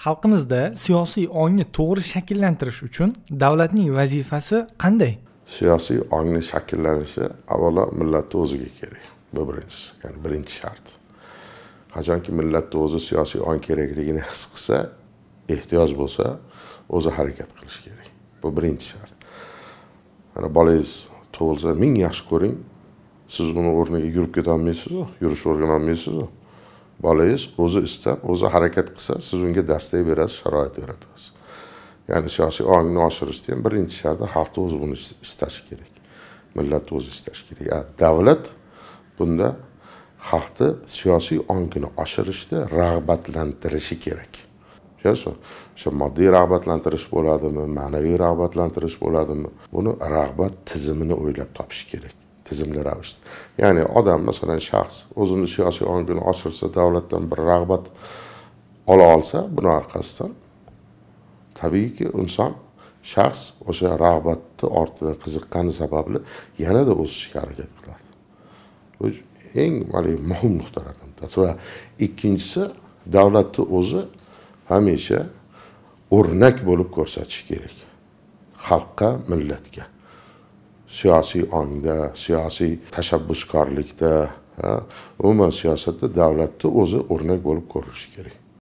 xalqimizda siyosiy ongni to'g'ri shakllantirish uchun davlatning vazifasi qanday siyosiy ongni shakllanishi avvalo millatni o'ziga kerak bu birinchisi ya'ni birinchi shart qachonki millatni o'zi siyosiy ong kerakligini his qilsa ehtiyoj bo'lsa o'zi harakat qilishi kerak bu birinchi shart mana bolangiz tug'ilsa ming yaxshi ko'ring siz uni o'rniga yurib ketolmaysizu yurishni o'rganolmaysizu bolangiz o'zi istab o'zi harakat qilsa siz unga dastak berasiz sharoit yaratasiz ya'ni siyosiy ongni oshirishni ham birinchi sharti xalqni o'zi buni istashi kerak millatni o'zi istashi kerak davlat bunda xalqni siyosiy ongini oshirishda rag'batlantirishi kerak tushunyapsizmi o'sha moddiy rag'batlantirish bo'ladimi ma'naviy rag'batlantirish bo'ladimi buni rag'bat tizimini o'ylab topish kerak tizimli ravishda ya'ni odam masalan shaxs o'zini siyosiy ongini oshirsa davlatdan bir rag'bat ola olsa buni orqasidan tabiiyki inson shaxs o'sha rag'batni ortidan qiziqqani sababli yanada o'sishga harakat qiladi bu eng haligi muhim nuqtalardan bittasi va ikkinchisi davlatni o'zi hamisha o'rnak bo'lib ko'rsatishi kerak xalqqa millatga siyosiy ongda siyosiy tashabbuskorlikda umuman siyosatda davlatni o'zi o'rnak bo'lib ko'rilishi kerak